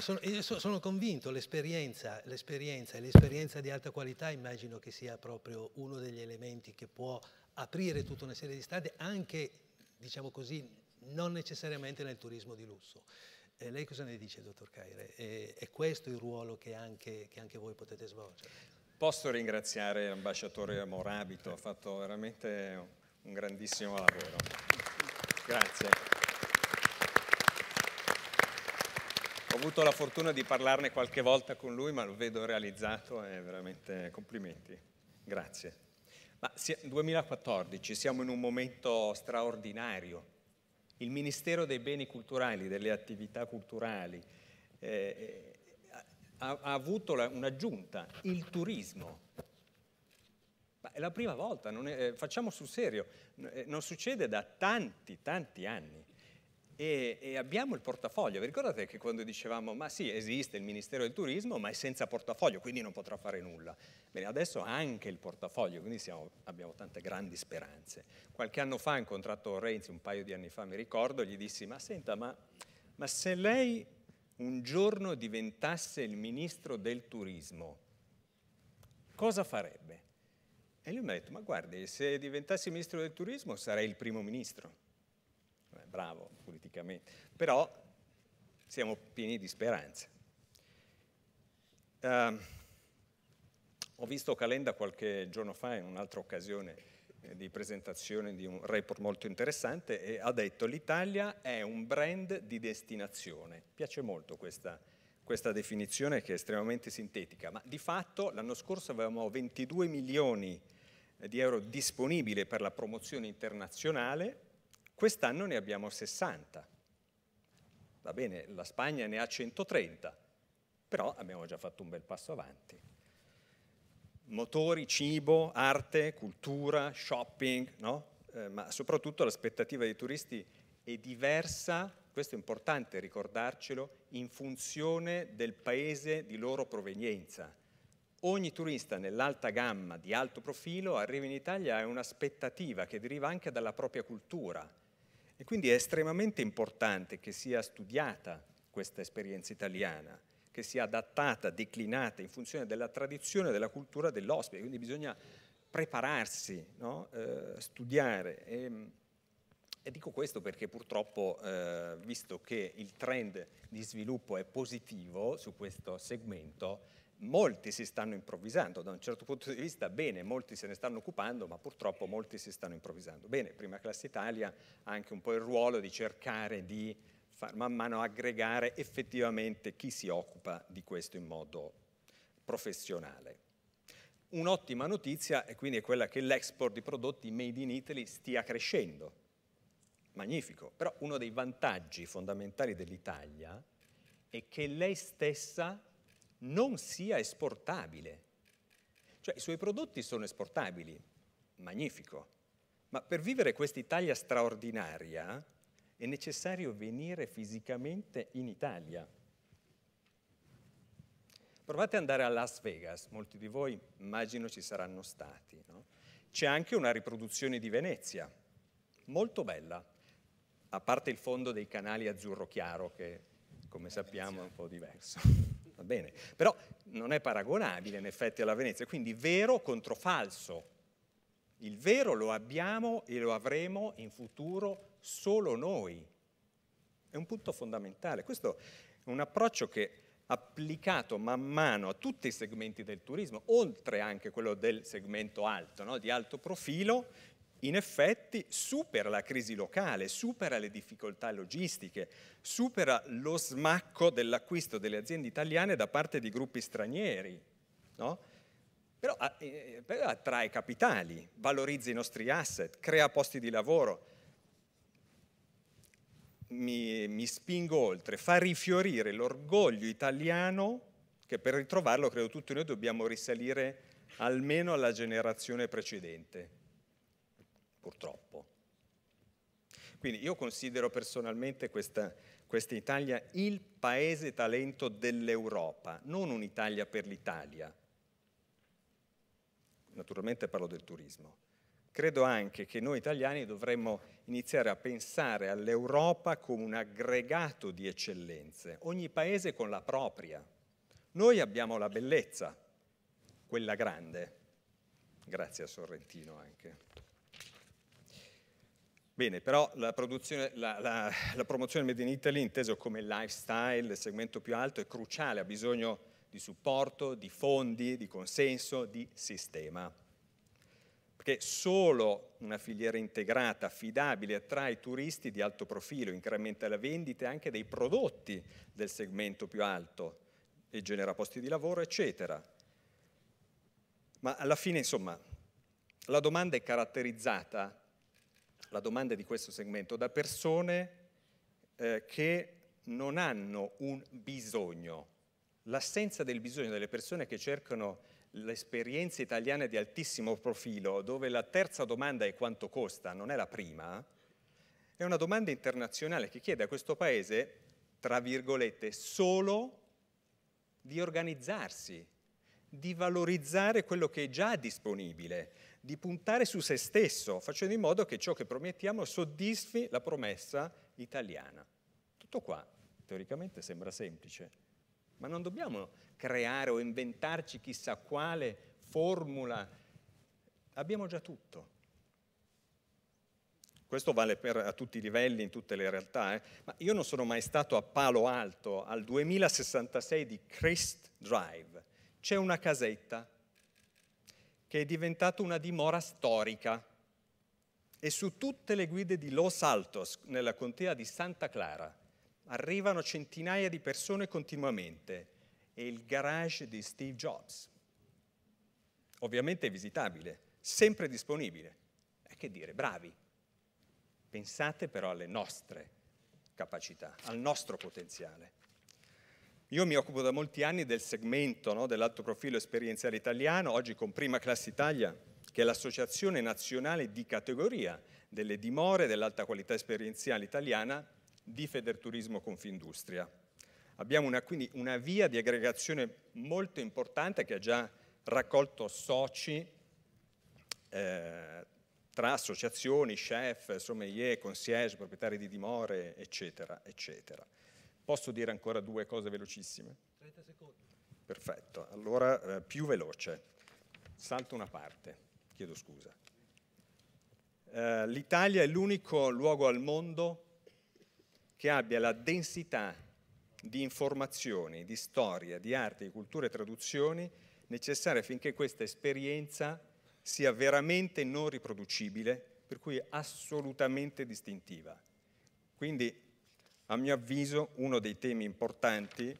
Sono, sono, convinto, l'esperienza, l'esperienza e l'esperienza di alta qualità immagino che sia proprio uno degli elementi che può aprire tutta una serie di strade, anche, diciamo così, non necessariamente nel turismo di lusso. Eh, lei cosa ne dice, dottor Caire? Eh, è questo il ruolo che anche, che anche voi potete svolgere? Posso ringraziare l'ambasciatore Morabito, ha fatto veramente un grandissimo lavoro. Grazie. avuto la fortuna di parlarne qualche volta con lui, ma lo vedo realizzato e veramente complimenti. Grazie. Ma 2014, siamo in un momento straordinario. Il Ministero dei Beni Culturali, delle Attività Culturali, eh, eh ha, ha, avuto la, un'aggiunta, il turismo. Ma è la prima volta, è, eh, facciamo sul serio, eh, non succede da tanti, tanti anni e, e, abbiamo il portafoglio. Vi ricordate che quando dicevamo ma sì, esiste il Ministero del Turismo, ma è senza portafoglio, quindi non potrà fare nulla. Bene, adesso ha anche il portafoglio, quindi siamo, abbiamo tante grandi speranze. Qualche anno fa ho incontrato Renzi, un paio di anni fa mi ricordo, gli dissi ma senta, ma, ma se lei un giorno diventasse il Ministro del Turismo, cosa farebbe? E lui mi ha detto, ma guardi, se diventassi Ministro del Turismo sarei il primo Ministro bravo politicamente, però siamo pieni di speranza. Uh, ehm, ho visto Calenda qualche giorno fa in un'altra occasione eh, di presentazione di un report molto interessante e ha detto l'Italia è un brand di destinazione. Piace molto questa, questa definizione che è estremamente sintetica, ma di fatto l'anno scorso avevamo 22 milioni eh, di euro disponibili per la promozione internazionale Quest'anno ne abbiamo 60. Va bene, la Spagna ne ha 130, però abbiamo già fatto un bel passo avanti. Motori, cibo, arte, cultura, shopping, no? eh, ma soprattutto l'aspettativa dei turisti è diversa, questo è importante ricordarcelo, in funzione del paese di loro provenienza. Ogni turista nell'alta gamma di alto profilo arriva in Italia e ha un'aspettativa che deriva anche dalla propria cultura e quindi è estremamente importante che sia studiata questa esperienza italiana, che sia adattata, declinata in funzione della tradizione e della cultura dell'ospite. Quindi bisogna prepararsi, no? eh, studiare. E, ehm, e, dico questo perché purtroppo, eh, visto che il trend di sviluppo è positivo su questo segmento, molti si stanno improvvisando, da un certo punto di vista bene, molti se ne stanno occupando, ma purtroppo molti si stanno improvvisando. Bene, Prima Classe Italia ha anche un po' il ruolo di cercare di far man mano aggregare effettivamente chi si occupa di questo in modo professionale. Un'ottima notizia è quindi quella che l'export di prodotti made in Italy stia crescendo. Magnifico, però uno dei vantaggi fondamentali dell'Italia è che lei stessa non sia esportabile. Cioè i suoi prodotti sono esportabili, magnifico, ma per vivere questa Italia straordinaria è necessario venire fisicamente in Italia. Provate ad andare a Las Vegas, molti di voi immagino ci saranno stati. No? C'è anche una riproduzione di Venezia, molto bella, a parte il fondo dei canali azzurro chiaro che come sappiamo è un po' diverso va bene, però non è paragonabile in effetti alla Venezia, quindi vero contro falso. Il vero lo abbiamo e lo avremo in futuro solo noi. È un punto fondamentale. Questo è un approccio che applicato man mano a tutti i segmenti del turismo, oltre anche quello del segmento alto, no? di alto profilo, in effetti supera la crisi locale, supera le difficoltà logistiche, supera lo smacco dell'acquisto delle aziende italiane da parte di gruppi stranieri, no? però, ah, eh, eh, però attrae capitali, valorizza i nostri asset, crea posti di lavoro, mi, mi, spingo oltre, fa rifiorire l'orgoglio italiano che per ritrovarlo credo tutti noi dobbiamo risalire almeno alla generazione precedente purtroppo. Quindi io considero personalmente questa, questa Italia il paese talento dell'Europa, non un'Italia per l'Italia. Naturalmente parlo del turismo. Credo anche che noi italiani dovremmo iniziare a pensare all'Europa come un aggregato di eccellenze, ogni paese con la propria. Noi abbiamo la bellezza, quella grande, grazie a Sorrentino anche. Bene, però la, la, la, la promozione Made in Italy, inteso come lifestyle, il segmento più alto, è cruciale, ha bisogno di supporto, di fondi, di consenso, di sistema. Perché solo una filiera integrata, affidabile, attrae turisti di alto profilo, incrementa la vendita anche dei prodotti del segmento più alto e genera posti di lavoro, eccetera. Ma alla fine, insomma, la domanda è caratterizzata la domanda di questo segmento, da persone eh, che non hanno un bisogno. L'assenza del bisogno delle persone che cercano l'esperienza italiana di altissimo profilo, dove la terza domanda è quanto costa, non è la prima, è una domanda internazionale che chiede a questo Paese, tra virgolette, solo di organizzarsi, di valorizzare quello che è già disponibile, di puntare su se stesso, facendo in modo che ciò che promettiamo soddisfi la promessa italiana. Tutto qua, teoricamente sembra semplice, ma non dobbiamo creare o inventarci chissà quale formula, abbiamo già tutto. Questo vale per, a tutti i livelli, in tutte le realtà, eh? ma io non sono mai stato a Palo Alto, al 2066 di Christ Drive. C'è una casetta che è diventato una dimora storica. E su tutte le guide di Los Altos, nella contea di Santa Clara, arrivano centinaia di persone continuamente. È il garage di Steve Jobs. Ovviamente è visitabile, sempre disponibile. E che dire, bravi. Pensate però alle nostre capacità, al nostro potenziale. Io mi occupo da molti anni del segmento no, dell'alto profilo esperienziale italiano, oggi con Prima Classe Italia, che è l'associazione nazionale di categoria delle dimore dell'alta qualità esperienziale italiana di Federturismo Confindustria. Abbiamo una, quindi una via di aggregazione molto importante che ha già raccolto soci eh, tra associazioni, chef, sommelier, concierge, proprietari di dimore, eccetera, eccetera. Posso dire ancora due cose velocissime? 30 secondi. Perfetto, allora eh, più veloce. Salto una parte, chiedo scusa. Eh, L'Italia è l'unico luogo al mondo che abbia la densità di informazioni, di storia, di arte, di culture e traduzioni necessarie affinché questa esperienza sia veramente non riproducibile, per cui assolutamente distintiva. Quindi a mio avviso uno dei temi importanti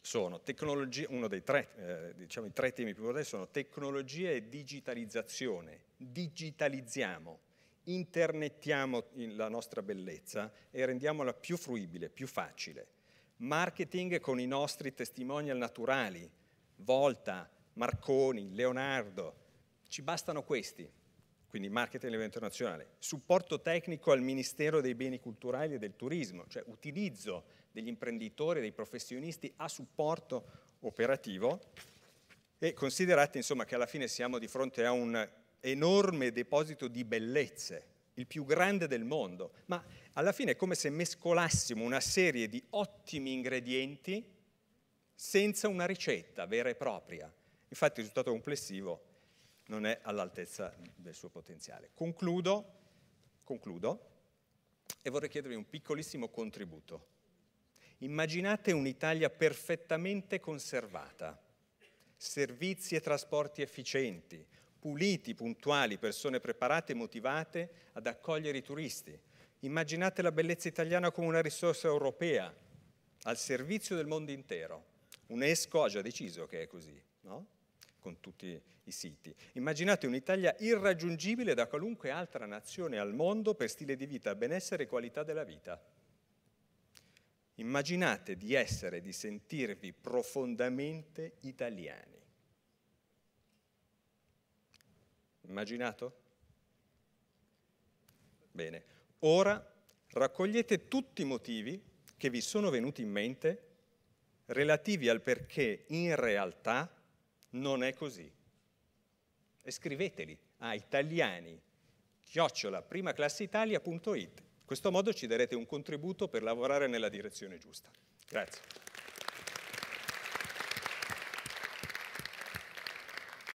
sono tecnologie, uno dei tre, eh, diciamo, i tre temi più importanti sono tecnologia e digitalizzazione. Digitalizziamo, internettiamo la nostra bellezza e rendiamola più fruibile, più facile. Marketing con i nostri testimonial naturali, Volta, Marconi, Leonardo, ci bastano questi quindi marketing a livello internazionale, supporto tecnico al Ministero dei Beni Culturali e del Turismo, cioè utilizzo degli imprenditori, dei professionisti a supporto operativo e considerate insomma che alla fine siamo di fronte a un enorme deposito di bellezze, il più grande del mondo, ma alla fine è come se mescolassimo una serie di ottimi ingredienti senza una ricetta vera e propria. Infatti il risultato complessivo non è all'altezza del suo potenziale. Concludo, concludo e vorrei chiedervi un piccolissimo contributo. Immaginate un'Italia perfettamente conservata, servizi e trasporti efficienti, puliti, puntuali, persone preparate e motivate ad accogliere i turisti. Immaginate la bellezza italiana come una risorsa europea al servizio del mondo intero. UNESCO ha già deciso che è così, no? con tutti i siti. Immaginate un'Italia irraggiungibile da qualunque altra nazione al mondo per stile di vita, benessere e qualità della vita. Immaginate di essere, di sentirvi profondamente italiani. Immaginato? Bene, ora raccogliete tutti i motivi che vi sono venuti in mente relativi al perché in realtà non è così. E scriveteli a italiani chiocciola In questo modo ci darete un contributo per lavorare nella direzione giusta. Grazie.